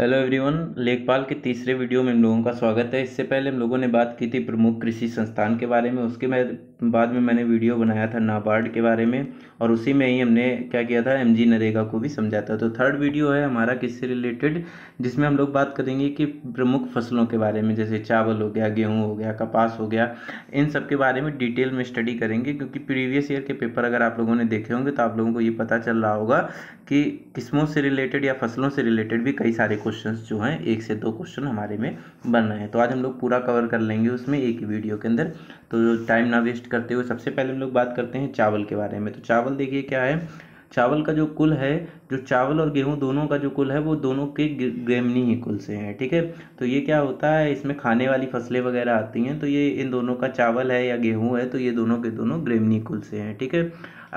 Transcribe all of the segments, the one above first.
hello everyone लेखपाल के तीसरे वीडियो में हम लोगों का स्वागत है इससे पहले हम लोगों ने बात की थी प्रमुख कृषि संस्थान के बारे में उसके में बाद में मैंने वीडियो बनाया था नाबार्ड के बारे में और उसी में ही हमने क्या किया था एमजी नरेगा को भी समझा था तो थर्ड वीडियो है हमारा किससे रिलेटेड जिसमें हम लोग बात करेंगे कि प्रमुख फसलों के बारे में जैसे चावल हो गया गेहूँ हो गया कपास हो गया इन सब के बारे में डिटेल में स्टडी करेंगे क्योंकि प्रीवियस ईयर के पेपर अगर आप लोगों ने देखे होंगे तो आप लोगों को ये पता चल रहा होगा कि किस्मों से रिलेटेड या फसलों से रिलेटेड भी कई सारे क्वेश्चन जो हैं एक से दो क्वेश्चन हमारे में बन रहे हैं तो आज हम लोग पूरा कवर कर लेंगे उसमें एक वीडियो के अंदर तो टाइम ना वेस्ट करते हुए सबसे पहले हम लोग बात करते हैं चावल के बारे में तो चावल देखिए क्या है चावल का जो कुल है जो चावल और गेहूँ दोनों का जो कुल है वो दोनों के ग्रेमनी ही कुल से हैं ठीक है तो ये क्या होता है इसमें खाने वाली फसलें वगैरह आती हैं तो ये इन दोनों का चावल है या गेहूँ है तो ये दोनों के दोनों ग्रेमनी कुल से हैं ठीक है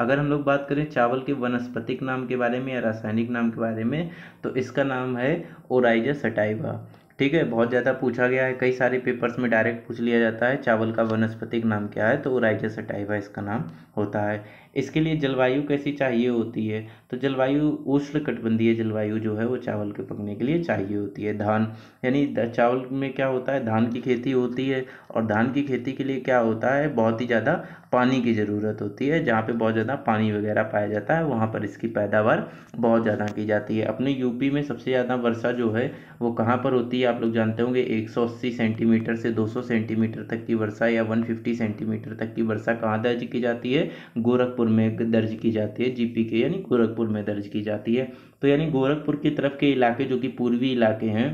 अगर हम लोग बात करें चावल के वनस्पतिक नाम के बारे में या रासायनिक नाम के बारे में तो इसका नाम है ओराइजा सटाइवा ठीक है बहुत ज़्यादा पूछा गया है कई सारे पेपर्स में डायरेक्ट पूछ लिया जाता है चावल का वनस्पतिक नाम क्या है तो ओराइजा सटाइवा इसका नाम होता है इसके लिए जलवायु कैसी चाहिए होती है तो जलवायु कटबंधीय जलवायु जो है वो चावल के पकने के लिए चाहिए होती है धान यानी चावल में क्या होता है धान की खेती होती है और धान की खेती के लिए क्या होता है बहुत ही ज़्यादा पानी की ज़रूरत होती है जहाँ पे बहुत ज़्यादा पानी वगैरह पाया जाता है वहाँ पर इसकी पैदावार बहुत ज़्यादा की जाती है अपने यूपी में सबसे ज़्यादा वर्षा जो है वो कहाँ पर होती है आप लोग जानते होंगे एक सेंटीमीटर से दो सेंटीमीटर तक की वर्षा या वन सेंटीमीटर तक की वर्षा कहाँ दर्ज की जाती है है गोरखपुर में दर्ज की जाती है जीपी के यानी गोरखपुर में दर्ज की जाती है तो यानी गोरखपुर की तरफ के इलाके जो कि पूर्वी इलाके हैं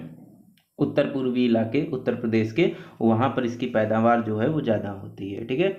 उत्तर पूर्वी इलाके उत्तर प्रदेश के वहाँ पर इसकी पैदावार जो है वो ज़्यादा होती है ठीक है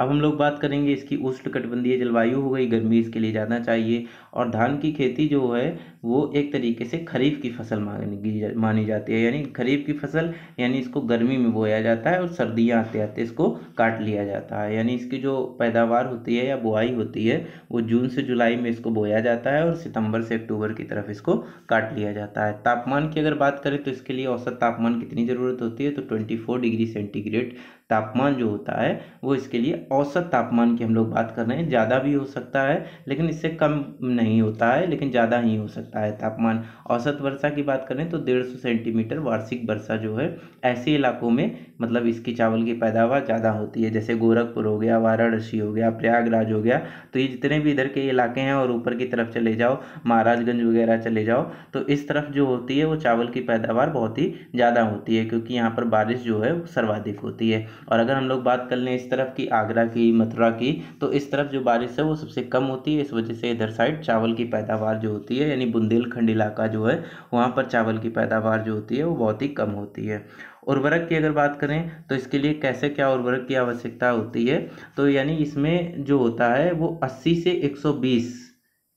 अब हम लोग बात करेंगे इसकी उष्ण कटिबंधीय जलवायु हो गई गर्मी इसके लिए ज़्यादा चाहिए और धान की खेती जो है वो एक तरीके से खरीफ की फसल मानी मानी जाती है यानी खरीफ की फसल यानी इसको गर्मी में बोया जाता है और सर्दियाँ आते आते इसको काट लिया जाता है यानी इसकी जो पैदावार होती है या बुआई होती है वो जून से जुलाई में इसको बोया जाता है और सितंबर से अक्टूबर की तरफ इसको काट लिया जाता है तापमान की अगर बात करें तो इसके लिए औसत तापमान कितनी ज़रूरत होती है तो ट्वेंटी डिग्री सेंटीग्रेड तापमान जो होता है वो इसके लिए औसत तापमान की हम लोग बात कर रहे हैं ज़्यादा भी हो सकता है लेकिन इससे कम नहीं होता है लेकिन ज़्यादा ही हो सकता है तापमान औसत वर्षा की बात करें तो डेढ़ सौ सेंटीमीटर वार्षिक वर्षा जो है ऐसे इलाकों में मतलब इसकी चावल की पैदावार ज़्यादा होती है जैसे गोरखपुर हो गया वाराणसी हो गया प्रयागराज हो गया तो ये जितने भी इधर के इलाके हैं और ऊपर की तरफ चले जाओ महाराजगंज वगैरह चले जाओ तो इस तरफ जो होती है वो चावल की पैदावार बहुत ही ज़्यादा होती है क्योंकि यहाँ पर बारिश जो है सर्वाधिक होती है और अगर हम लोग बात कर लें इस तरफ की आगरा की मथुरा की तो इस तरफ जो बारिश है वो सबसे कम होती है इस वजह से इधर साइड चावल की पैदावार जो होती है यानी बुंदेलखंड इलाका जो है वहाँ पर चावल की पैदावार जो होती है वो बहुत ही कम होती है उर्वरक की अगर बात करें तो इसके लिए कैसे क्या उर्वरक की आवश्यकता होती है तो यानी इसमें जो होता है वो 80 से 120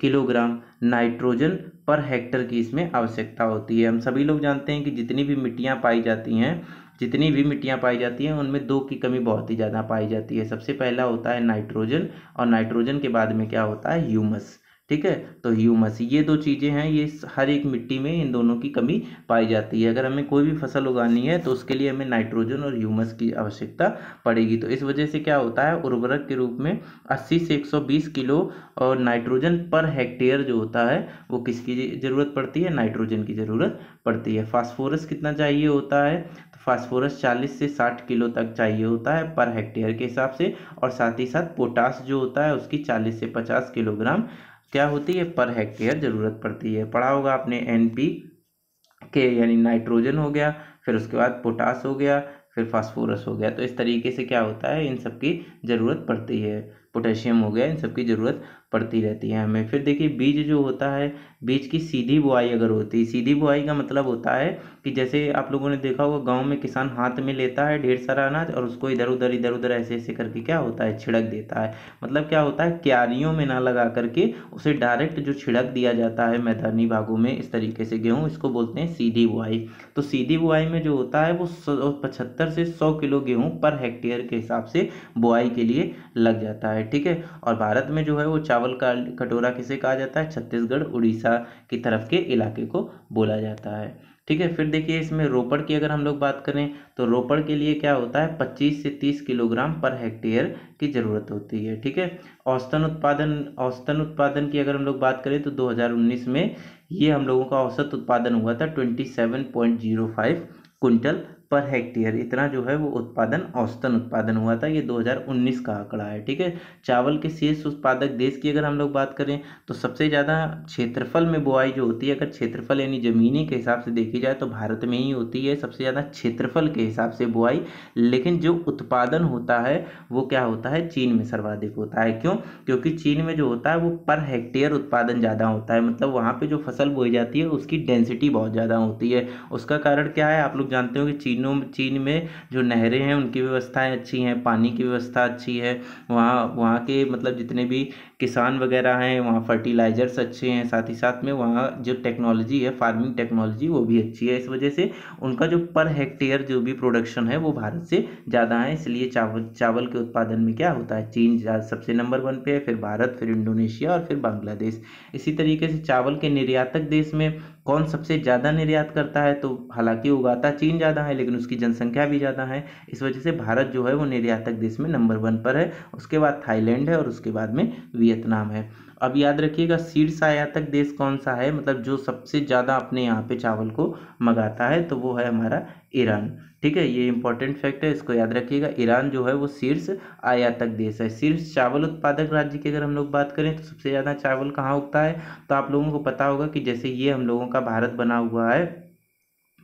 किलोग्राम नाइट्रोजन पर हेक्टर की इसमें आवश्यकता होती है हम सभी लोग जानते हैं कि जितनी भी मिट्टियाँ पाई जाती हैं जितनी भी मिट्टियाँ पाई जाती हैं उनमें दो की कमी बहुत ही ज़्यादा पाई जाती है सबसे पहला होता है नाइट्रोजन और नाइट्रोजन के बाद में क्या होता है ह्यूमस ठीक है तो ह्यूमस ये दो चीज़ें हैं ये हर एक मिट्टी में इन दोनों की कमी पाई जाती है अगर हमें कोई भी फसल उगानी है तो उसके लिए हमें नाइट्रोजन और ह्यूमस की आवश्यकता पड़ेगी तो इस वजह से क्या होता है उर्वरक के रूप में 80 से 120 किलो और नाइट्रोजन पर हेक्टेयर जो होता है वो किसकी ज़रूरत पड़ती है नाइट्रोजन की ज़रूरत पड़ती है फॉस्फोरस कितना चाहिए होता है फास्फोरस 40 से 60 किलो तक चाहिए होता है पर हेक्टेयर के हिसाब से और साथ ही साथ पोटास जो होता है उसकी 40 से 50 किलोग्राम क्या होती है पर हेक्टेयर ज़रूरत पड़ती है पढ़ा होगा आपने एन के यानी नाइट्रोजन हो गया फिर उसके बाद पोटास हो गया फिर फास्फोरस हो गया तो इस तरीके से क्या होता है इन सब की ज़रूरत पड़ती है पोटेशियम हो गया इन सब की ज़रूरत पड़ती रहती है हमें फिर देखिए बीज जो होता है बीज की सीधी बुआई अगर होती है सीधी बुआई का मतलब होता है कि जैसे आप लोगों ने देखा होगा गाँव में किसान हाथ में लेता है ढेर सारा अनाज और उसको इधर उधर इधर उधर ऐसे ऐसे करके क्या होता है छिड़क देता है मतलब क्या होता है क्यारियों में ना लगा करके उसे डायरेक्ट जो छिड़क दिया जाता है मैदानी भागों में इस तरीके से गेहूँ इसको बोलते हैं सीधी बुआई तो सीधी बुआई में जो होता है वो पचहत्तर से सौ किलो गेहूँ पर हेक्टेयर के हिसाब से बुआई के लिए लग जाता है है ठीक है और भारत में जो है वो चावल का कटोरा किसे कहा जाता है छत्तीसगढ़ उड़ीसा की तरफ के इलाके को बोला जाता है ठीक है फिर देखिए इसमें रोपड़ की अगर हम लोग बात करें तो रोपड़ के लिए क्या होता है पच्चीस से तीस किलोग्राम पर हेक्टेयर की ज़रूरत होती है ठीक है औसतन उत्पादन औसतन उत्पादन की अगर हम लोग बात करें तो दो में ये हम लोगों का औसत उत्पादन हुआ था twenty five quintal per hectare इतना जो है वो उत्पादन औसतन उत्पादन हुआ था ये 2019 का आंकड़ा है ठीक है चावल के शेष उत्पादक देश की अगर हम लोग बात करें तो सबसे ज़्यादा क्षेत्रफल में बुआई जो होती है अगर क्षेत्रफल यानी ज़मीनी के हिसाब से देखी जाए तो भारत में ही होती है सबसे ज़्यादा क्षेत्रफल के हिसाब से बुआई लेकिन जो उत्पादन होता है वो क्या होता है चीन में सर्वाधिक होता है क्यों क्योंकि चीन में जो होता है वो पर हेक्टेयर उत्पादन ज़्यादा होता है मतलब वहाँ पर जो फसल बोई जाती है उसकी डेंसिटी बहुत ज़्यादा होती है उसका कारण क्या है आप लोग जानते हो कि चीन चीनों चीन में जो नहरें हैं उनकी व्यवस्थाएँ अच्छी हैं पानी की व्यवस्था अच्छी है वहाँ वहाँ के मतलब जितने भी किसान वगैरह हैं वहाँ फर्टिलाइजर्स अच्छे हैं साथ ही साथ में वहाँ जो टेक्नोलॉजी है फार्मिंग टेक्नोलॉजी वो भी अच्छी है इस वजह से उनका जो पर हेक्टेयर जो भी प्रोडक्शन है वो भारत से ज़्यादा है इसलिए चावल चावल के उत्पादन में क्या होता है चीन सबसे नंबर वन पे है फिर भारत फिर इंडोनेशिया और फिर बांग्लादेश इसी तरीके से चावल के निर्यातक देश में कौन सबसे ज़्यादा निर्यात करता है तो हालांकि उगाता चीन ज़्यादा है लेकिन उसकी जनसंख्या भी ज़्यादा है इस वजह से भारत जो है वो निर्यातक देश में नंबर वन पर है उसके बाद थाईलैंड है और उसके बाद में वियतनाम है अब याद रखिएगा शीर्ष आयातक देश कौन सा है मतलब जो सबसे ज़्यादा अपने यहाँ पे चावल को मंगाता है तो वो है हमारा ईरान ठीक है ये इंपॉर्टेंट फैक्ट है इसको याद रखिएगा ईरान जो है वो शीर्ष आयातक देश है शीर्ष चावल उत्पादक राज्य की अगर हम लोग बात करें तो सबसे ज़्यादा चावल कहाँ उगता है तो आप लोगों को पता होगा कि जैसे ये हम लोगों का भारत बना हुआ है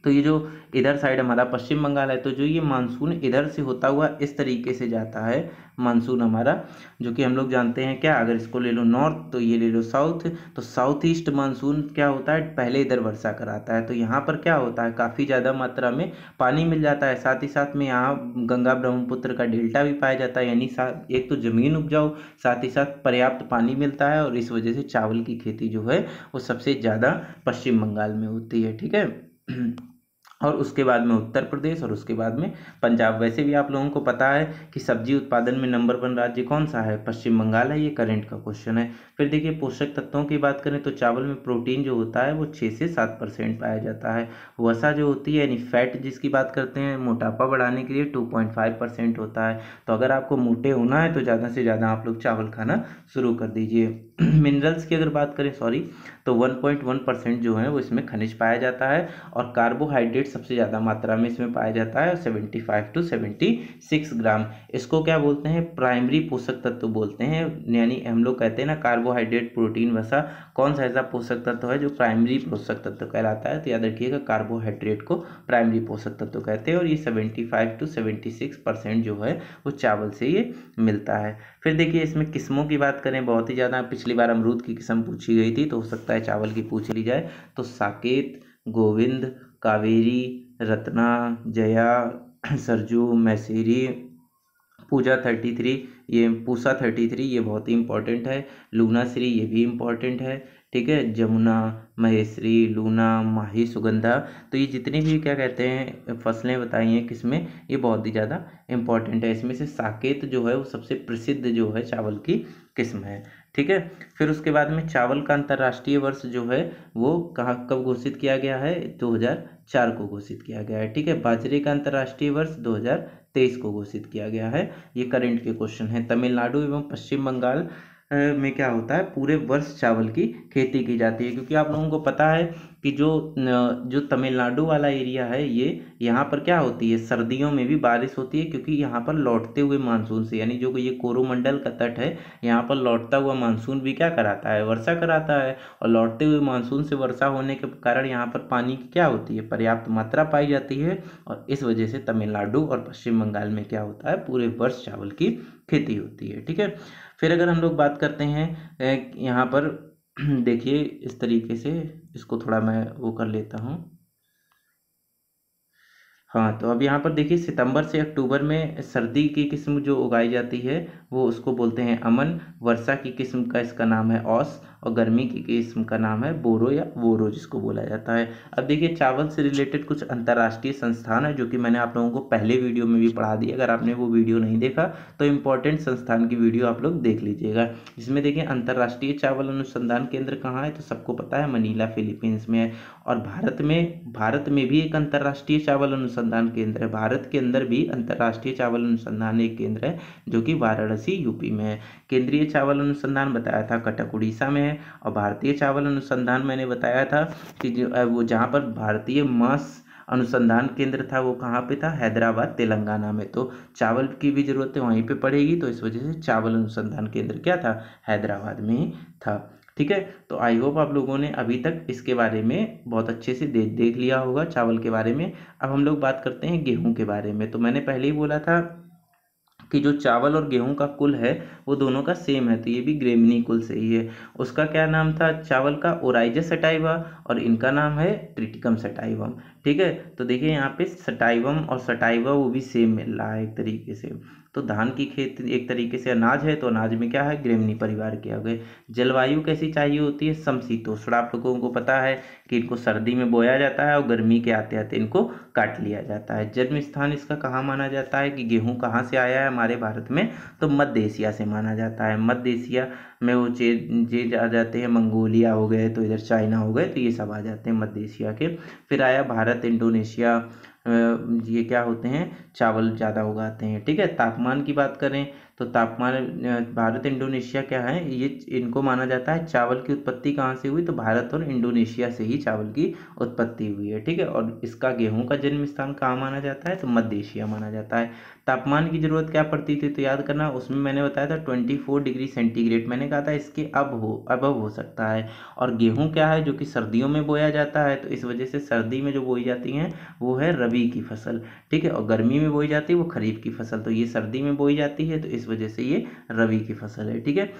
तो ये जो इधर साइड हमारा पश्चिम बंगाल है तो जो ये मानसून इधर से होता हुआ इस तरीके से जाता है मानसून हमारा जो कि हम लोग जानते हैं क्या अगर इसको ले लो नॉर्थ तो ये ले लो साउथ तो साउथ ईस्ट मानसून क्या होता है पहले इधर वर्षा कराता है तो यहाँ पर क्या होता है काफ़ी ज़्यादा मात्रा में पानी मिल जाता है साथ ही साथ में यहाँ गंगा ब्रह्मपुत्र का डेल्टा भी पाया जाता है यानी एक तो ज़मीन उपजाऊ साथ ही साथ पर्याप्त पानी मिलता है और इस वजह से चावल की खेती जो है वो सबसे ज़्यादा पश्चिम बंगाल में होती है ठीक है और उसके बाद में उत्तर प्रदेश और उसके बाद में पंजाब वैसे भी आप लोगों को पता है कि सब्जी उत्पादन में नंबर वन राज्य कौन सा है पश्चिम बंगाल है ये करंट का क्वेश्चन है फिर देखिए पोषक तत्वों की बात करें तो चावल में प्रोटीन जो होता है वो छः से सात परसेंट पाया जाता है वसा जो होती है यानी फैट जिसकी बात करते हैं मोटापा बढ़ाने के लिए टू पॉइंट फाइव परसेंट होता है तो अगर आपको मोटे होना है तो ज़्यादा से ज़्यादा आप लोग चावल खाना शुरू कर दीजिए मिनरल्स की अगर बात करें सॉरी तो 1.1 परसेंट जो है वो इसमें खनिज पाया जाता है और कार्बोहाइड्रेट सबसे ज़्यादा मात्रा में इसमें पाया जाता है 75 टू 76 ग्राम इसको क्या बोलते हैं प्राइमरी पोषक तत्व बोलते हैं यानी हम लोग कहते हैं ना कार्बोहाइड्रेट प्रोटीन वसा कौन सा ऐसा पोषक तत्व है जो प्राइमरी पोषक तत्व कहलाता है तो याद रखिएगा कार्बोहाइड्रेट को प्राइमरी पोषक तत्व कहते हैं और ये seventy five to seventy six percent जो है वो चावल से ये मिलता है फिर देखिए इसमें किस्मों की बात करें बहुत ही ज़्यादा पिछली बार अमरूद की किस्म पूछी गई थी तो हो सकता है चावल की पूछ ली जाए तो साकेत गोविंद कावेरी रत्ना जया सरजू मैसेरी पूजा थर्टी थ्री ये पूसा थर्टी थ्री ये बहुत ही इंपॉर्टेंट है लूना श्री ये भी इम्पॉर्टेंट है ठीक है जमुना महेश्वरी लूना माही सुगंधा तो ये जितनी भी क्या कहते हैं फसलें बताई हैं किसमें ये बहुत ही ज़्यादा इम्पॉर्टेंट है इसमें से साकेत जो है वो सबसे प्रसिद्ध जो है चावल की किस्म है ठीक है फिर उसके बाद में चावल का अंतर्राष्ट्रीय वर्ष जो है वो कहाँ कब घोषित किया गया है दो चार को घोषित किया गया है ठीक है बाजरे का अंतर्राष्ट्रीय वर्ष 2023 को घोषित किया गया है ये करंट के क्वेश्चन है तमिलनाडु एवं पश्चिम बंगाल में क्या होता है पूरे वर्ष चावल की खेती की जाती है क्योंकि आप लोगों को पता है कि जो जो तमिलनाडु वाला एरिया है ये यहाँ पर क्या होती है सर्दियों में भी बारिश होती है क्योंकि यहाँ पर लौटते हुए मानसून से यानी जो ये कोरोमंडल का तट है यहाँ पर लौटता हुआ मानसून भी क्या कराता है वर्षा कराता है और लौटते हुए मानसून से वर्षा होने के कारण यहाँ पर पानी की क्या होती है पर्याप्त मात्रा पाई जाती है और इस वजह से तमिलनाडु और पश्चिम बंगाल में क्या होता है पूरे वर्ष चावल की खेती होती है ठीक है फिर अगर हम लोग बात करते हैं यहाँ पर देखिए इस तरीके से इसको थोड़ा मैं वो कर लेता हूँ हाँ तो अब यहाँ पर देखिए सितंबर से अक्टूबर में सर्दी की किस्म जो उगाई जाती है वो उसको बोलते हैं अमन वर्षा की किस्म का इसका नाम है औस और गर्मी की किस्म का नाम है बोरो या वोरो जिसको बोला जाता है अब देखिए चावल से रिलेटेड कुछ अंतर्राष्ट्रीय संस्थान है जो कि मैंने आप लोगों को पहले वीडियो में भी पढ़ा दिया अगर आपने वो वीडियो नहीं देखा तो इम्पोर्टेंट संस्थान की वीडियो आप लोग देख लीजिएगा इसमें देखिए अंतर्राष्ट्रीय चावल अनुसंधान केंद्र कहाँ है तो सबको पता है मनीला फिलीपींस में है और भारत में भारत में भी एक अंतर्राष्ट्रीय चावल अनुसंधान केंद्र है भारत के अंदर भी अंतर्राष्ट्रीय चावल अनुसंधान एक केंद्र है जो कि वाराणसी यूपी में है केंद्रीय चावल अनुसंधान बताया था कटक उड़ीसा में है हैं और भारतीय चावल अनुसंधान मैंने बताया था कि जो वो जहाँ पर भारतीय मांस अनुसंधान केंद्र था वो कहाँ पे था हैदराबाद तेलंगाना में तो चावल की भी ज़रूरत है वहीं पे पड़ेगी तो इस वजह से चावल अनुसंधान केंद्र क्या था हैदराबाद में था ठीक है तो आई होप आप लोगों ने अभी तक इसके बारे में बहुत अच्छे से देख देख लिया होगा चावल के बारे में अब हम लोग बात करते हैं गेहूँ के बारे में तो मैंने पहले ही बोला था कि जो चावल और गेहूं का कुल है वो दोनों का सेम है तो ये भी ग्रेमिनी कुल से ही है उसका क्या नाम था चावल का ओराइजस सटाइवा और इनका नाम है ट्रिटिकम सटाइवम ठीक है तो देखिए यहाँ पे सटाइवम और सटाइवा वो भी सेम मिल रहा है एक तरीके से तो धान की खेत एक तरीके से अनाज है तो अनाज में क्या है ग्रेमनी परिवार के आ गए जलवायु कैसी चाहिए होती है समशीतोष्ण आप लोगों को पता है कि इनको सर्दी में बोया जाता है और गर्मी के आते आते इनको काट लिया जाता है जन्म स्थान इसका कहाँ माना जाता है कि गेहूँ कहाँ से आया है हमारे भारत में तो मध्य एशिया से माना जाता है मध्य एशिया में वो चे जे आ जाते हैं मंगोलिया हो गए तो इधर चाइना हो गए तो ये सब आ जाते हैं मध्य एशिया के फिर आया भारत इंडोनेशिया ये क्या होते हैं चावल ज़्यादा उगाते हैं ठीक है तापमान की बात करें तो तापमान भारत इंडोनेशिया क्या है ये इनको माना जाता है चावल की उत्पत्ति कहाँ से हुई तो भारत और इंडोनेशिया से ही चावल की उत्पत्ति हुई है ठीक है और इसका गेहूं का जन्म स्थान कहाँ माना जाता है तो मध्य एशिया माना जाता है तापमान की ज़रूरत क्या पड़ती थी तो याद करना उसमें मैंने बताया था ट्वेंटी फोर डिग्री सेंटीग्रेड मैंने कहा था इसके अब हो अब हो सकता है और गेहूँ क्या है जो कि सर्दियों में बोया जाता है तो इस वजह से सर्दी में जो बोई जाती हैं वो है रबी की फसल ठीक है और गर्मी में बोई जाती है वो खरीफ की फसल तो ये सर्दी में बोई जाती है तो इस वजह से ये रबी की फसल है ठीक है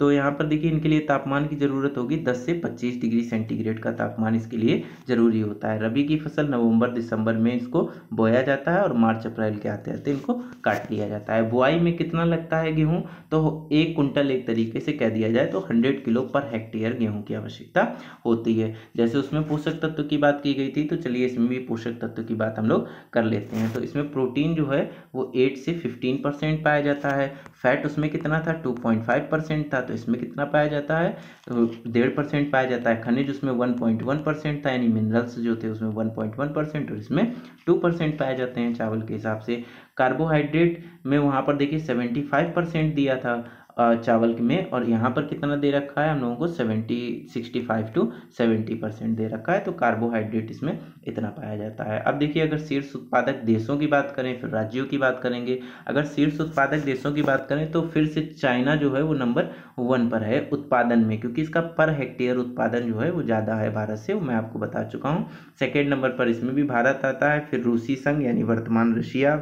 तो यहाँ पर देखिए इनके लिए तापमान की ज़रूरत होगी 10 से 25 डिग्री सेंटीग्रेड का तापमान इसके लिए ज़रूरी होता है रबी की फसल नवंबर दिसंबर में इसको बोया जाता है और मार्च अप्रैल के आते आते इनको काट लिया जाता है बुआई में कितना लगता है गेहूँ तो एक कुंटल एक तरीके से कह दिया जाए तो हंड्रेड किलो पर हेक्टेयर गेहूँ की आवश्यकता होती है जैसे उसमें पोषक तत्व की बात की गई थी तो चलिए इसमें भी पोषक तत्व की बात हम लोग कर लेते हैं तो इसमें प्रोटीन जो है वो एट से फिफ्टीन परसेंट पाया जाता है फैट उसमें कितना था टू पॉइंट फाइव परसेंट था तो इसमें कितना पाया जाता है तो डेढ़ परसेंट पाया जाता है खनिज उसमें 1.1 परसेंट था यानी मिनरल्स जो थे उसमें 1.1 परसेंट और इसमें टू परसेंट पाए जाते हैं चावल के हिसाब से कार्बोहाइड्रेट में वहाँ पर देखिए सेवेंटी फाइव परसेंट दिया था चावल में और यहाँ पर कितना दे रखा है हम लोगों को seventy sixty five to seventy percent दे रखा है तो कार्बोहाइड्रेट इसमें इतना पाया जाता है अब देखिए अगर शीर्ष उत्पादक देशों की बात करें फिर राज्यों की बात करेंगे अगर शीर्ष उत्पादक देशों की बात करें तो फिर से चाइना जो है वो नंबर वन पर है उत्पादन में क्योंकि इसका पर हेक्टेयर उत्पादन जो है वो ज़्यादा है भारत से वो मैं आपको बता चुका हूँ सेकेंड नंबर पर इसमें भी भारत आता है फिर रूसी संघ यानी वर्तमान रशिया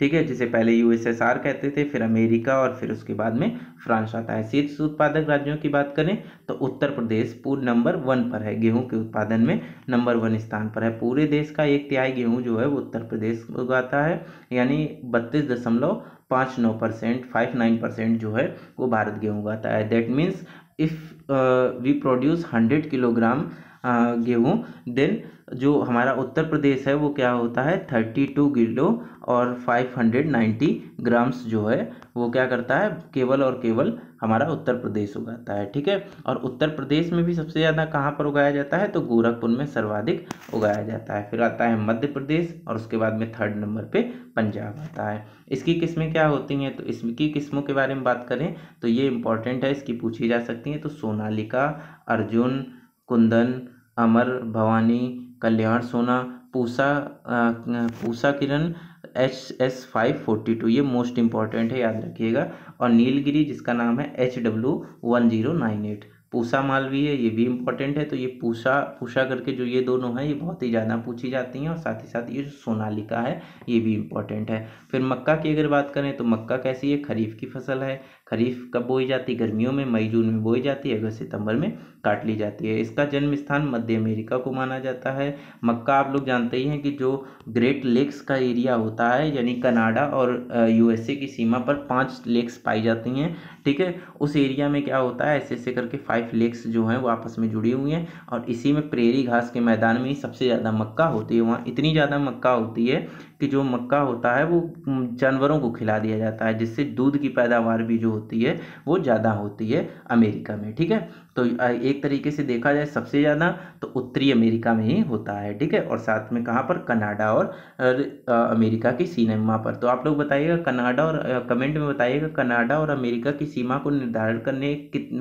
ठीक है जिसे पहले यूएसएसआर कहते थे फिर अमेरिका और फिर उसके बाद में फ्रांस आता है शीर्ष उत्पादक राज्यों की बात करें तो उत्तर प्रदेश पूर्ण नंबर वन पर है गेहूं के उत्पादन में नंबर वन स्थान पर है पूरे देश का एक तिहाई गेहूं जो है वो उत्तर प्रदेश उगाता है यानी बत्तीस दशमलव पाँच नौ परसेंट फाइव नाइन परसेंट जो है वो भारत गेहूँ उगाता है that means if we produce hundred kilogram uh, गेहूँ देन जो हमारा उत्तर प्रदेश है वो क्या होता है थर्टी टू किलो और फाइव हंड्रेड नाइन्टी ग्राम्स जो है वो क्या करता है केवल और केवल हमारा उत्तर प्रदेश उगाता है ठीक है और उत्तर प्रदेश में भी सबसे ज़्यादा कहाँ पर उगाया जाता है तो गोरखपुर में सर्वाधिक उगाया जाता है फिर आता है मध्य प्रदेश और उसके बाद में थर्ड नंबर पे पंजाब आता है इसकी किस्में क्या होती हैं तो इसकी किस्मों के बारे में बात करें तो ये इंपॉर्टेंट है इसकी पूछी जा सकती हैं तो सोनालिका अर्जुन कुंदन अमर Bhavani Kalyan Sona Pusa Pusa Kiran H S five forty two ये मोस्ट इंपॉर्टेंट है याद रखिएगा और नीलगिरी जिसका नाम है H W one zero nine eight Pusa Malvi है ये भी इम्पोर्टेंट है तो ये पूसा पूषा करके जो ये दोनों हैं ये बहुत ही ज़्यादा पूछी जाती हैं और साथ ही साथ ये जो सोनालिका है ये भी इम्पोर्टेंट है फिर मक्का की अगर बात करें तो मक्का कैसी है खरीफ की फसल है खरीफ कब बोई जाती है गर्मियों में मई जून में बोई जाती है अगस्त सितंबर में काट ली जाती है इसका जन्म स्थान मध्य अमेरिका को माना जाता है मक्का आप लोग जानते ही हैं कि जो ग्रेट लेक्स का एरिया होता है यानी कनाडा और यूएसए की सीमा पर पांच लेक्स पाई जाती हैं ठीक है उस एरिया में क्या होता है ऐसे ऐसे करके फाइव लेक्स जो हैं वो आपस में जुड़ी हुई हैं और इसी में प्रेरी घास के मैदान में ही सबसे ज़्यादा मक्का होती है वहाँ इतनी ज़्यादा मक्का होती है कि जो मक्का होता है वो जानवरों को खिला दिया जाता है जिससे दूध की पैदावार भी जो होती है वो ज़्यादा होती है अमेरिका में ठीक है तो एक तरीके से देखा जाए सबसे ज़्यादा तो उत्तरी अमेरिका में ही होता है ठीक है और साथ में कहाँ पर कनाडा और अमेरिका की सीमा पर तो आप लोग बताइएगा कनाडा और कमेंट में बताइएगा कनाडा और अमेरिका की सीमा को निर्धारण करने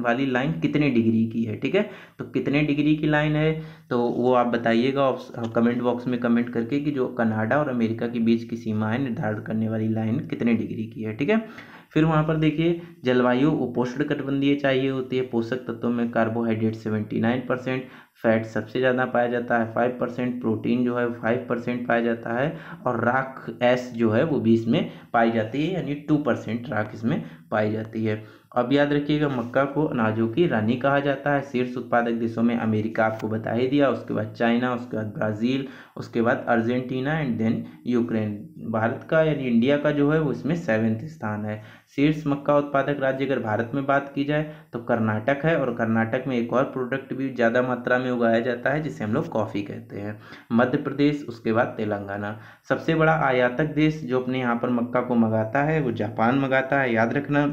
वाली लाइन कितने डिग्री की है ठीक है तो कितने डिग्री की लाइन है तो वो आप बताइएगा कमेंट बॉक्स में कमेंट करके कि जो कनाडा और अमेरिका के बीच की सीमा है निर्धारण करने वाली लाइन कितने डिग्री की है ठीक है फिर वहाँ पर देखिए जलवायु उपोषण कटबंधीय चाहिए होती है पोषक तत्वों में carbohydrate seventy nine percent fat सबसे ज़्यादा पाया जाता है फाइव परसेंट प्रोटीन जो है फाइव परसेंट पाया जाता है और राख एस जो है वो भी इसमें पाई जाती है यानी टू परसेंट राख इसमें पाई जाती है अब याद रखिएगा मक्का को अनाजों की रानी कहा जाता है शीर्ष उत्पादक देशों में अमेरिका आपको बता ही दिया उसके बाद चाइना उसके बाद ब्राज़ील उसके बाद Argentina and then Ukraine Bharat का यानी इंडिया का जो है वो इसमें सेवेंथ स्थान है शीर्ष मक्का उत्पादक राज्य अगर भारत में बात की जाए तो कर्नाटक है और कर्नाटक में एक और प्रोडक्ट भी ज़्यादा मात्रा में उगाया जाता है जिसे हम लोग कॉफ़ी कहते हैं मध्य प्रदेश उसके बाद तेलंगाना सबसे बड़ा आयातक देश जो अपने यहाँ पर मक्का को मंगाता है वो जापान मंगाता है याद रखना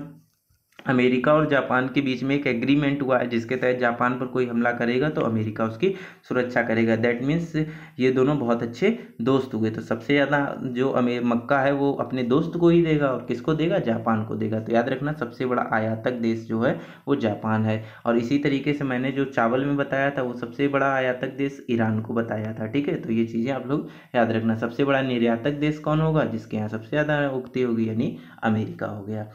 अमेरिका और जापान के बीच में एक एग्रीमेंट हुआ है जिसके तहत जापान पर कोई हमला करेगा तो अमेरिका उसकी सुरक्षा करेगा दैट मीन्स ये दोनों बहुत अच्छे दोस्त हुए तो सबसे ज़्यादा जो मक्का है वो अपने दोस्त को ही देगा और किसको देगा जापान को देगा तो याद रखना सबसे बड़ा आयातक देश जो है वो जापान है और इसी तरीके से मैंने जो चावल में बताया था वो सबसे बड़ा आयातक देश ईरान को बताया था ठीक है तो ये चीज़ें आप लोग याद रखना सबसे बड़ा निर्यातक देश कौन होगा जिसके यहाँ सबसे ज़्यादा उगती होगी यानी अमेरिका हो गया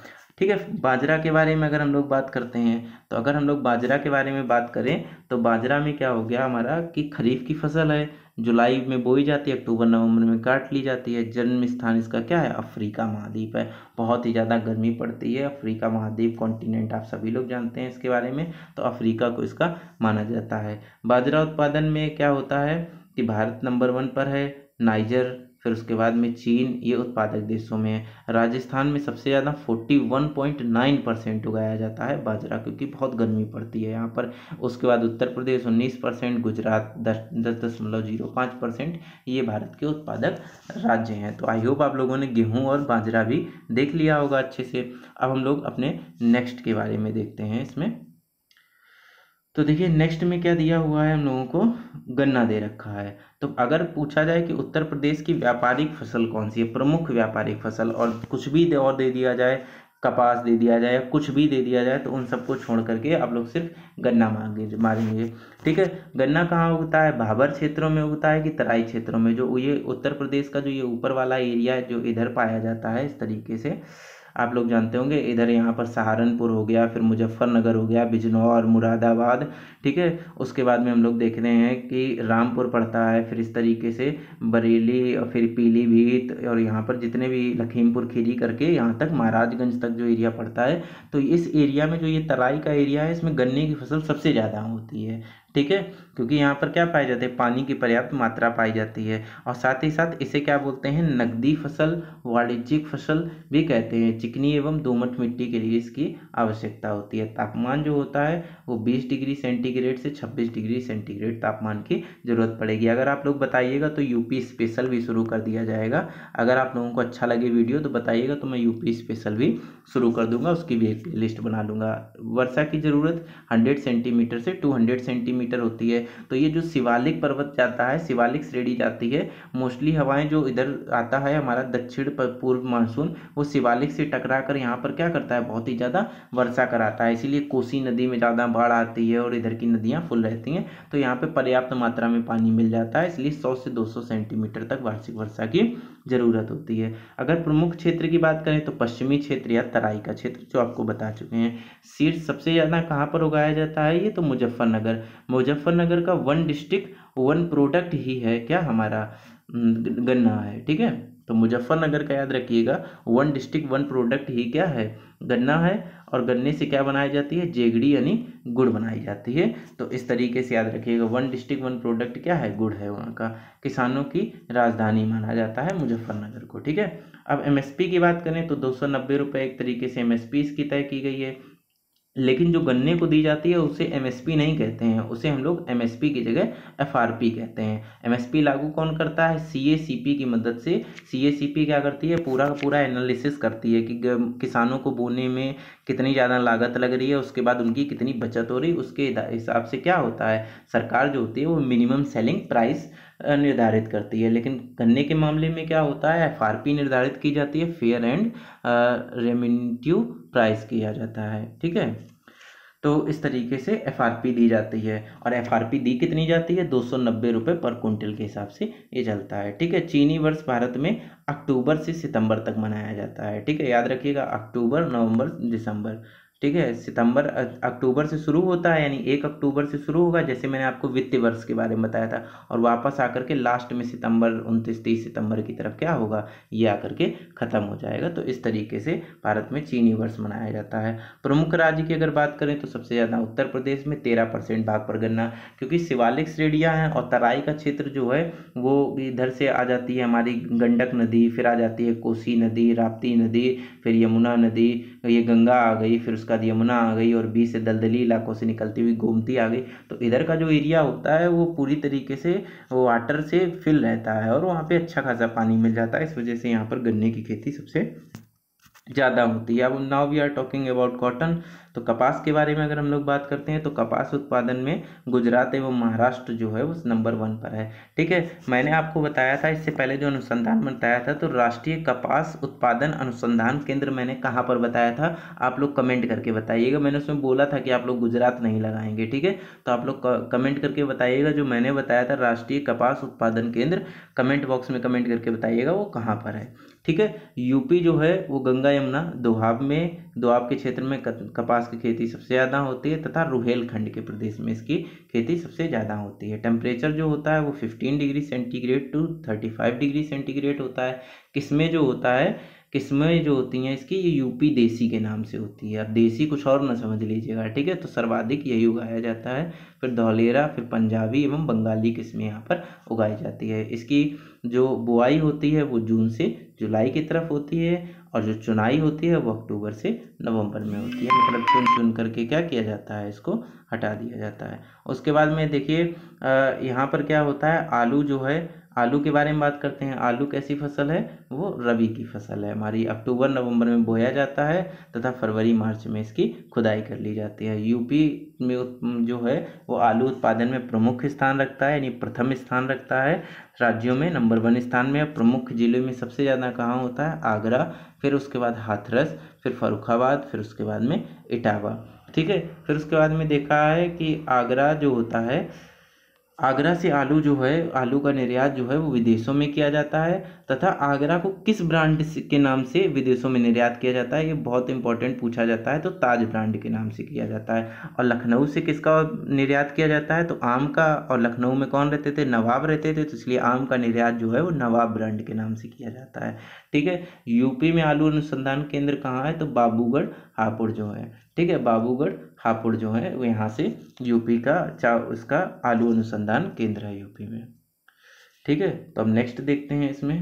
ठीक है बाजरा के बारे में अगर हम लोग बात करते हैं तो अगर हम लोग बाजरा के बारे में बात करें तो बाजरा में क्या हो गया हमारा कि खरीफ की फसल है जुलाई में बोई जाती है अक्टूबर नवंबर में काट ली जाती है जन्म स्थान इसका क्या है अफ्रीका महाद्वीप है बहुत ही ज़्यादा गर्मी पड़ती है अफ्रीका महाद्वीप कॉन्टिनेंट आप सभी लोग जानते हैं इसके बारे में तो अफ्रीका को इसका माना जाता है बाजरा उत्पादन में क्या होता है कि भारत नंबर वन पर है नाइजर फिर उसके बाद में चीन ये उत्पादक देशों में है राजस्थान में सबसे ज़्यादा 41.9 परसेंट उगाया जाता है बाजरा क्योंकि बहुत गर्मी पड़ती है यहाँ पर उसके बाद उत्तर प्रदेश 19 परसेंट गुजरात दस दस दशमलव जीरो पाँच परसेंट ये भारत के उत्पादक राज्य हैं तो आई होप आप लोगों ने गेहूँ और बाजरा भी देख लिया होगा अच्छे से अब हम लोग अपने नेक्स्ट के बारे में देखते हैं इसमें तो देखिए नेक्स्ट में क्या दिया हुआ है हम लोगों को गन्ना दे रखा है तो अगर पूछा जाए कि उत्तर प्रदेश की व्यापारिक फसल कौन सी है प्रमुख व्यापारिक फसल और कुछ भी दे और दे दिया जाए कपास दे दिया जाए कुछ भी दे दिया जाए तो उन सबको छोड़ करके आप लोग सिर्फ गन्ना मांगे मारेंगे ठीक है गन्ना कहाँ उगता है भाबर क्षेत्रों में उगता है कि तराई क्षेत्रों में जो ये उत्तर प्रदेश का जो ये ऊपर वाला एरिया है जो इधर पाया जाता है इस तरीके से आप लोग जानते होंगे इधर यहाँ पर सहारनपुर हो गया फिर मुजफ्फरनगर हो गया बिजनौर मुरादाबाद ठीक है उसके बाद में हम लोग देख रहे हैं कि रामपुर पड़ता है फिर इस तरीके से बरेली और फिर पीलीभीत और यहाँ पर जितने भी लखीमपुर खीरी करके यहाँ तक महाराजगंज तक जो एरिया पड़ता है तो इस एरिया में जो ये तराई का एरिया है इसमें गन्ने की फसल सबसे ज़्यादा होती है ठीक है क्योंकि यहाँ पर क्या पाए जाते हैं पानी की पर्याप्त मात्रा पाई जाती है और साथ ही साथ इसे क्या बोलते हैं नकदी फसल वाणिज्यिक फसल भी कहते हैं चिकनी एवं दोमट मिट्टी के लिए इसकी आवश्यकता होती है तापमान जो होता है वो बीस डिग्री सेंटीग्रेड से छब्बीस डिग्री सेंटीग्रेड तापमान की ज़रूरत पड़ेगी अगर आप लोग बताइएगा तो यूपी स्पेशल भी शुरू कर दिया जाएगा अगर आप लोगों को अच्छा लगे वीडियो तो बताइएगा तो मैं यूपी स्पेशल भी शुरू कर दूंगा उसकी भी एक लिस्ट बना लूँगा वर्षा की ज़रूरत हंड्रेड सेंटीमीटर से टू हंड्रेड सेंटीमीटर होती है है तो ये जो शिवालिक पर्वत जाता है शिवालिक श्रेणी जाती है मोस्टली हवाएं जो इधर आता है हमारा दक्षिण पूर्व मानसून वो शिवालिक से टकरा कर यहाँ पर क्या करता है बहुत ही ज़्यादा वर्षा कराता है इसीलिए कोसी नदी में ज़्यादा बाढ़ आती है और इधर की नदियाँ फुल रहती हैं तो यहाँ पर पर्याप्त मात्रा में पानी मिल जाता है इसलिए सौ से दो सेंटीमीटर तक वार्षिक वर्षा की ज़रूरत होती है अगर प्रमुख क्षेत्र की बात करें तो पश्चिमी क्षेत्र या तराई का क्षेत्र जो आपको बता चुके हैं शीर्ष सबसे ज़्यादा कहाँ पर उगाया जाता है ये तो मुजफ्फरनगर मुजफ्फरनगर नगर का वन डिस्ट्रिक्ट वन प्रोडक्ट ही है क्या हमारा गन्ना है ठीक है तो मुजफ्फरनगर का याद रखिएगा वन डिस्ट्रिक्ट वन प्रोडक्ट ही क्या है गन्ना है और गन्ने से क्या बनाई जाती है जेगड़ी यानी गुड़ बनाई जाती है तो इस तरीके से याद रखिएगा वन डिस्ट्रिक्ट वन प्रोडक्ट क्या है गुड़ है वहाँ का किसानों की राजधानी माना जाता है मुजफ्फरनगर को ठीक है अब एमएसपी की बात करें तो दो सौ नब्बे रुपये एक तरीके से एमएसपी इसकी तय की गई है लेकिन जो गन्ने को दी जाती है उसे एमएसपी नहीं कहते हैं उसे हम लोग एमएसपी की जगह एफआरपी कहते हैं एमएसपी लागू कौन करता है सीएसीपी की मदद से सीएसीपी क्या करती है पूरा का पूरा एनालिसिस करती है कि किसानों को बोने में कितनी ज़्यादा लागत लग रही है उसके बाद उनकी कितनी बचत हो रही उसके हिसाब से क्या होता है सरकार जो होती है वो मिनिमम सेलिंग प्राइस निर्धारित करती है लेकिन गन्ने के मामले में क्या होता है एफ निर्धारित की जाती है फेयर एंड रेमिन्यू प्राइस किया जाता है ठीक है तो इस तरीके से एफ दी जाती है और एफ दी कितनी जाती है दो सौ पर कुंटल के हिसाब से ये चलता है ठीक है चीनी वर्ष भारत में अक्टूबर से सितंबर तक मनाया जाता है ठीक है याद रखिएगा अक्टूबर नवंबर दिसंबर ठीक है सितंबर अक्टूबर से शुरू होता है यानी एक अक्टूबर से शुरू होगा जैसे मैंने आपको वित्तीय वर्ष के बारे में बताया था और वापस आकर के लास्ट में सितंबर उनतीस तीस सितंबर की तरफ क्या होगा ये आकर के ख़त्म हो जाएगा तो इस तरीके से भारत में चीनी वर्ष मनाया जाता है प्रमुख राज्य की अगर बात करें तो सबसे ज़्यादा उत्तर प्रदेश में तेरह परसेंट भाग पर गन्ना क्योंकि शिवालिक श्रेणियाँ हैं और तराई का क्षेत्र जो है वो इधर से आ जाती है हमारी गंडक नदी फिर आ जाती है कोसी नदी राप्ती नदी फिर यमुना नदी तो ये गंगा आ गई फिर उसका यमुना आ गई और बीच से दलदली इलाकों से निकलती हुई गोमती आ गई तो इधर का जो एरिया होता है वो पूरी तरीके से वाटर से फिल रहता है और वहाँ पर अच्छा खासा पानी मिल जाता है इस वजह से यहाँ पर गन्ने की खेती सबसे ज़्यादा होती है अब now we are talking about cotton तो कपास के बारे में अगर हम लोग बात करते हैं तो कपास उत्पादन में गुजरात एवं महाराष्ट्र जो है उस नंबर वन पर है ठीक है मैंने आपको बताया था इससे पहले जो अनुसंधान बताया था तो राष्ट्रीय कपास उत्पादन अनुसंधान केंद्र मैंने कहाँ पर बताया था आप लोग कमेंट करके बताइएगा मैंने उसमें बोला था कि आप लोग गुजरात नहीं लगाएंगे ठीक है तो आप लोग कमेंट करके बताइएगा जो मैंने बताया था राष्ट्रीय कपास उत्पादन केंद्र कमेंट बॉक्स में कमेंट करके बताइएगा वो कहाँ पर है ठीक है यूपी जो है वो गंगा यमुना दोहाब में दोहाब के क्षेत्र में कपास की खेती सबसे ज़्यादा होती है तथा रुहेलखंड के प्रदेश में इसकी खेती सबसे ज़्यादा होती है टेम्परेचर जो होता है वो fifteen degree centigrade to thirty five degree centigrade होता है किसमें जो होता है किस्में जो होती हैं इसकी ये यूपी देसी के नाम से होती है आप देसी कुछ और ना समझ लीजिएगा ठीक है तो सर्वाधिक यही उगाया जाता है फिर धौलेरा फिर पंजाबी एवं बंगाली किस्में यहाँ पर उगाई जाती है इसकी जो बुआई होती है वो जून से जुलाई की तरफ होती है और जो चुनाई होती है वो अक्टूबर से नवंबर में होती है मतलब चुन चुन करके क्या किया जाता है इसको हटा दिया जाता है उसके बाद में देखिए यहाँ पर क्या होता है आलू जो है आलू के बारे में बात करते हैं आलू कैसी फसल है वो रबी की फसल है हमारी अक्टूबर नवंबर में बोया जाता है तथा फरवरी मार्च में इसकी खुदाई कर ली जाती है यूपी में जो है वो आलू उत्पादन में प्रमुख स्थान रखता है यानी प्रथम स्थान रखता है राज्यों में नंबर वन स्थान में प्रमुख जिले में सबसे ज़्यादा कहाँ होता है आगरा फिर उसके बाद हाथरस फिर फरुखाबाद फिर उसके बाद में इटावा ठीक है फिर उसके बाद में देखा है कि आगरा जो होता है आगरा से आलू जो है आलू का निर्यात जो है वो विदेशों में किया जाता है तथा आगरा को किस ब्रांड के नाम से विदेशों में निर्यात किया जाता है ये बहुत इंपॉर्टेंट पूछा जाता है तो ताज ब्रांड के नाम से किया जाता है और लखनऊ से किसका निर्यात किया जाता है तो आम का और लखनऊ में कौन रहते थे नवाब रहते थे तो इसलिए आम का निर्यात जो है वो नवाब ब्रांड के नाम से किया जाता है ठीक है यूपी में आलू अनुसंधान केंद्र कहाँ है तो बाबूगढ़ हापुड़ जो है ठीक है बाबूगढ़ हापुड़ जो है वो यहाँ से यूपी का चा उसका आलू अनुसंधान केंद्र है यूपी में ठीक है तो हम नेक्स्ट देखते हैं इसमें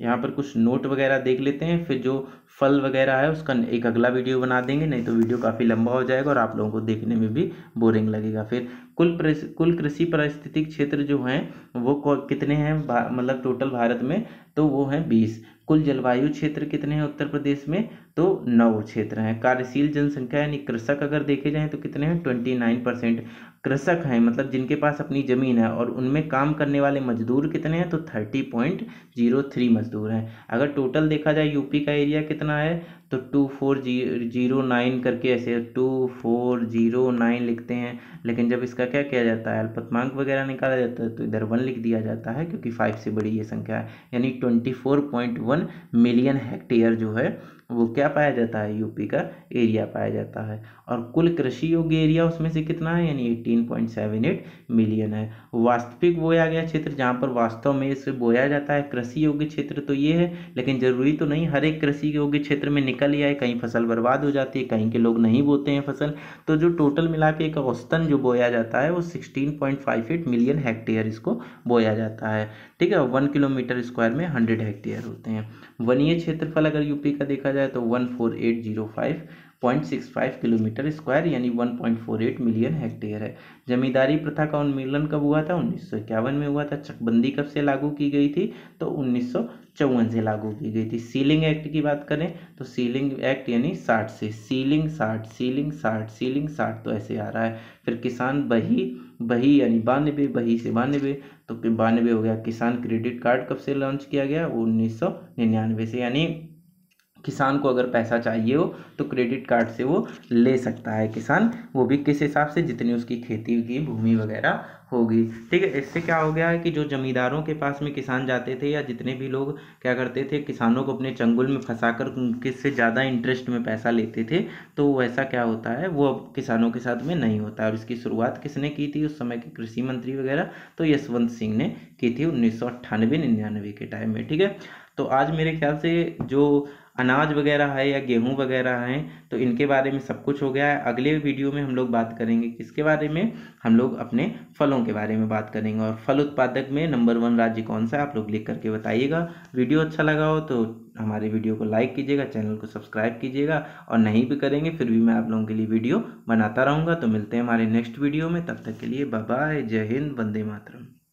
यहाँ पर कुछ नोट वगैरह देख लेते हैं फिर जो फल वगैरह है उसका एक अगला वीडियो बना देंगे नहीं तो वीडियो काफ़ी लंबा हो जाएगा और आप लोगों को देखने में भी बोरिंग लगेगा फिर कुल कुल कृषि परिस्थितिक क्षेत्र जो हैं वो कितने हैं मतलब टोटल भारत में तो वो हैं बीस कुल जलवायु क्षेत्र कितने हैं उत्तर प्रदेश में तो नौ क्षेत्र हैं कार्यशील जनसंख्या यानी कृषक अगर देखे जाएँ तो कितने हैं ट्वेंटी नाइन परसेंट कृषक हैं मतलब जिनके पास अपनी ज़मीन है और उनमें काम करने वाले मजदूर कितने हैं तो थर्टी पॉइंट जीरो थ्री मजदूर हैं अगर टोटल देखा जाए यूपी का एरिया कितना है तो two four G zero nine करके ऐसे टू फोर जीरो नाइन लिखते हैं लेकिन जब इसका क्या किया जाता है अल्पतमांक वगैरह निकाला जाता है तो इधर वन लिख दिया जाता है क्योंकि फाइव से बड़ी ये संख्या है यानी twenty four point one million hectare जो है वो क्या पाया जाता है यूपी का एरिया पाया जाता है और कुल कृषि योग्य एरिया उसमें से कितना है यानी eighteen point seven eight million है वास्तविक बोया गया क्षेत्र जहाँ पर वास्तव में इसे बोया जाता है कृषि योग्य क्षेत्र तो ये है लेकिन ज़रूरी तो नहीं हर एक कृषि योग्य क्षेत्र में निकल ही आए कहीं फसल बर्बाद हो जाती है कहीं के लोग नहीं बोते हैं फसल तो जो टोटल मिला के एक औसतन जो बोया जाता है वो sixteen point five eight million hectare इसको बोया जाता है ठीक है वन किलोमीटर स्क्वायर में हंड्रेड हेक्टेयर होते हैं वनीय क्षेत्रफल अगर यूपी का देखा जाए तो one four eight zero five point six five kilometre square यानी one point four eight million hectare है जमींदारी प्रथा का उन्मिलन कब हुआ था उन्नीस सौ इक्यावन में हुआ था चकबंदी कब से लागू की गई थी तो उन्नीस सौ चौवन से लागू की गई थी सीलिंग एक्ट की बात करें तो सीलिंग एक्ट यानी साठ से सीलिंग साठ सीलिंग साठ सीलिंग साठ तो ऐसे आ रहा है फिर किसान बही बही यानी बानवे बही से बानवे तो बानवे हो गया किसान क्रेडिट कार्ड कब से लॉन्च किया गया उन्नीस सौ निन्यानवे से यानी किसान को अगर पैसा चाहिए हो तो क्रेडिट कार्ड से वो ले सकता है किसान वो भी किस हिसाब से जितनी उसकी खेती की भूमि वगैरह होगी ठीक है इससे क्या हो गया है कि जो जमींदारों के पास में किसान जाते थे या जितने भी लोग क्या करते थे किसानों को अपने चंगुल में फंसा कर किससे ज़्यादा इंटरेस्ट में पैसा लेते थे तो वैसा क्या होता है वो अब किसानों के साथ में नहीं होता और इसकी शुरुआत किसने की थी उस समय के कृषि मंत्री वगैरह तो यशवंत सिंह ने की थी उन्नीस सौ के टाइम में ठीक है तो आज मेरे ख्याल से जो अनाज वगैरह है या गेहूँ वगैरह हैं तो इनके बारे में सब कुछ हो गया है अगले वीडियो में हम लोग बात करेंगे किसके बारे में हम लोग अपने फलों के बारे में बात करेंगे और फल उत्पादक में नंबर वन राज्य कौन सा है आप लोग लिख करके बताइएगा वीडियो अच्छा लगा हो तो हमारे वीडियो को लाइक कीजिएगा चैनल को सब्सक्राइब कीजिएगा और नहीं भी करेंगे फिर भी मैं आप लोगों के लिए वीडियो बनाता रहूँगा तो मिलते हैं हमारे नेक्स्ट वीडियो में तब तक के लिए बाय जय हिंद वंदे मातरम